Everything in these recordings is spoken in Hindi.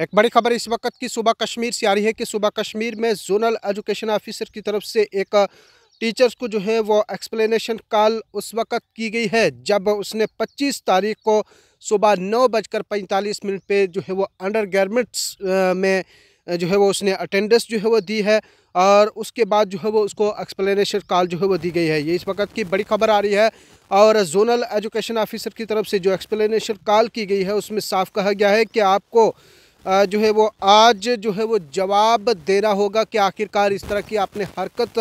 एक बड़ी खबर इस वक्त की सुबह कश्मीर से आ रही है कि सुबह कश्मीर में जोनल एजुकेशन ऑफिसर की तरफ से एक टीचर्स को जो है वो एक्सप्लेनेशन कॉल उस वक्त की गई है जब उसने 25 तारीख को सुबह नौ बजकर पैंतालीस मिनट पे जो है वो अंडर गारमेंट्स में जो है वो उसने अटेंडेंस जो है वो दी है और उसके बाद जो है वो उसको एक्सप्लेनेशन कॉल जो है वो दी गई है ये इस वक्त की बड़ी खबर आ रही है और जोनल एजुकेशन ऑफिसर की तरफ से जो एक्सप्लेनेशन कॉल की गई है उसमें साफ कहा गया है कि आपको जो है वो आज जो है वो जवाब देना होगा कि आखिरकार इस तरह की आपने हरकत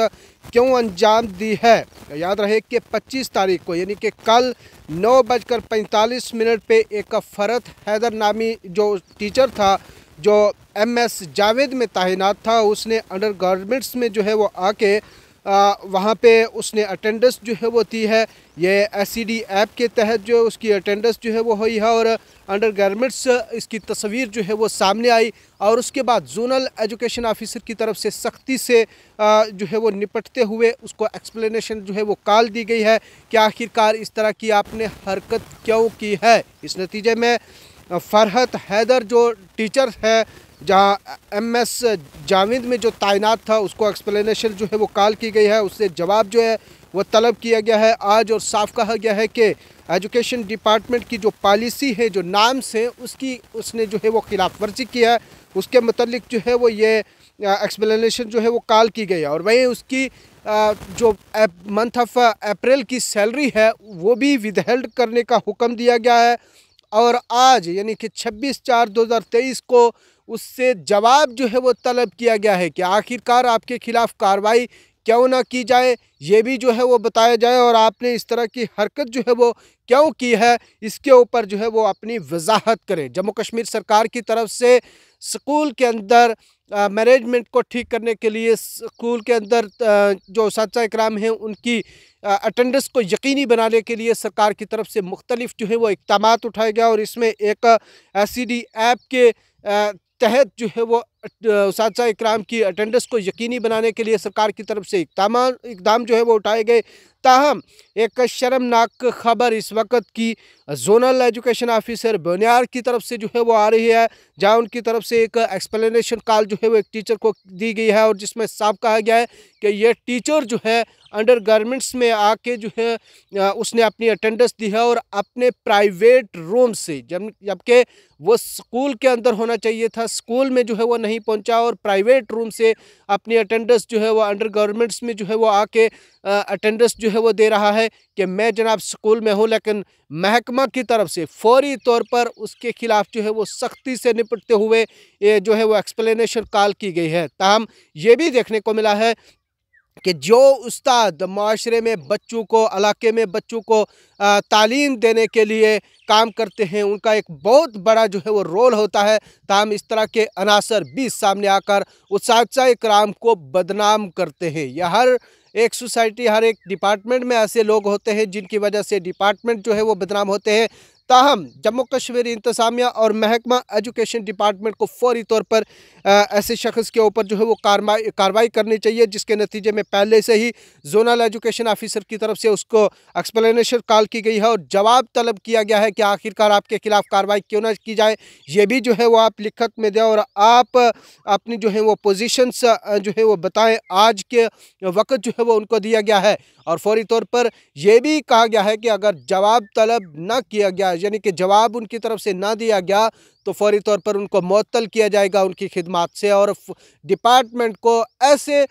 क्यों अंजाम दी है याद रहे कि 25 तारीख को यानी कि कल नौ बजकर पैंतालीस मिनट पे एक फ़रत हैदर नामी जो टीचर था जो एम एस जावेद में तैनात था उसने अंडर गारमेंट्स में जो है वो आके वहाँ पे उसने अटेंडेंस जो है वो दी है ये एस ऐप e के तहत जो उसकी अटेंडेंस जो है वो हुई है और अंडर गारमेंट्स इसकी तस्वीर जो है वो सामने आई और उसके बाद जोनल एजुकेशन ऑफिसर की तरफ से सख्ती से जो है वो निपटते हुए उसको एक्सप्लेनेशन जो है वो कॉल दी गई है कि आखिरकार इस तरह की आपने हरकत क्यों की है इस नतीजे में फरहत हैदर जो टीचर है जहां एमएस जावेद में जो तैनात था उसको एक्सप्लेनेशन जो है वो कॉल की गई है उससे जवाब जो है वो तलब किया गया है आज और साफ कहा गया है कि एजुकेशन डिपार्टमेंट की जो पॉलिसी है जो नाम्स हैं उसकी उसने जो है वो खिलाफ वर्जी की है उसके मतलब जो है वो ये एक्सप्लेनेशन जो है वो कॉल की गई है और वहीं उसकी जो मंथ ऑफ अप्रैल की सैलरी है वो भी विदहेल्ड करने का हुक्म दिया गया है और आज यानी कि 26 चार 2023 को उससे जवाब जो है वो तलब किया गया है कि आखिरकार आपके ख़िलाफ़ कार्रवाई क्यों ना की जाए ये भी जो है वो बताया जाए और आपने इस तरह की हरकत जो है वो क्यों की है इसके ऊपर जो है वो अपनी वजाहत करें जम्मू कश्मीर सरकार की तरफ से स्कूल के अंदर मैनेजमेंट को ठीक करने के लिए स्कूल के अंदर जो साचा इक्राम हैं उनकी अटेंडेंस को यकीनी बनाने के लिए सरकार की तरफ से मुख्तलिफ जो है वो इकदाम उठाए गए और इसमें एक एस सी डी ऐप के तहत जो है वो उस इक्राम की अटेंडेंस को यकीनी बनाने के लिए सरकार की तरफ से इकदाम इकदाम जो है वो उठाए गए ताहम एक शर्मनाक खबर इस वक्त की जोनल एजुकेशन ऑफिसर बनियार की तरफ से जो है वो आ रही है जहां उनकी तरफ से एक एक्सप्लेनेशन कॉल जो है वो एक टीचर को दी गई है और जिसमें साफ कहा गया है कि यह टीचर जो है अंडर गारमेंट्स में आके जो है उसने अपनी अटेंडेंस दी है और अपने प्राइवेट रूम से जब जबकि वो स्कूल के अंदर होना चाहिए था स्कूल में जो है वो नहीं नहीं पहुंचा और प्राइवेट रूम से अपनी अटेंडेंस जो है वो अंडर गवर्नमेंट्स में जो है वो आके अटेंडेंस जो है वो दे रहा है कि मैं जनाब स्कूल में हूँ लेकिन महकमा की तरफ से फौरी तौर पर उसके खिलाफ जो है वो सख्ती से निपटते हुए ये जो है वो एक्सप्लेनेशन कॉल की गई है तहम ये भी देखने को मिला है कि जो उस्ताद माशरे में बच्चों को इलाके में बच्चों को तालीम देने के लिए काम करते हैं उनका एक बहुत बड़ा जो है वो रोल होता है ताहम इस तरह के अनासर भी सामने आकर उसाचा कराम को बदनाम करते हैं यह हर एक सोसाइटी हर एक डिपार्टमेंट में ऐसे लोग होते हैं जिनकी वजह से डिपार्टमेंट जो है वो बदनाम होते हैं ताहम जम्मू कश्मीर इंतज़ामिया और महकमा एजुकेशन डिपार्टमेंट को फौरी तौर पर ऐसे शख्स के ऊपर जो है वो कार्रवाई करनी चाहिए जिसके नतीजे में पहले से ही जोनल एजुकेशन ऑफिसर की तरफ से उसको एक्सप्लेनेशन कॉल की गई है और जवाब तलब किया गया है कि आखिरकार आपके खिलाफ कार्रवाई क्यों ना की जाए ये भी जो है वो आप लिखत में दें और आप अपनी जो है वो पोजिशंस जो है वो बताएँ आज के वक्त जो है वो उनको दिया गया है और फौरी तौर पर यह भी कहा गया है कि अगर जवाब तलब ना किया गया यानी कि जवाब उनकी तरफ से ना दिया गया तो फौरी तौर पर उनको मअतल किया जाएगा उनकी खिदमत से और डिपार्टमेंट को ऐसे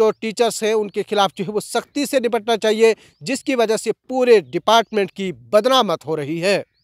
जो टीचर्स हैं उनके ख़िलाफ़ जो है वो सख्ती से निपटना चाहिए जिसकी वजह से पूरे डिपार्टमेंट की बदनामत हो रही है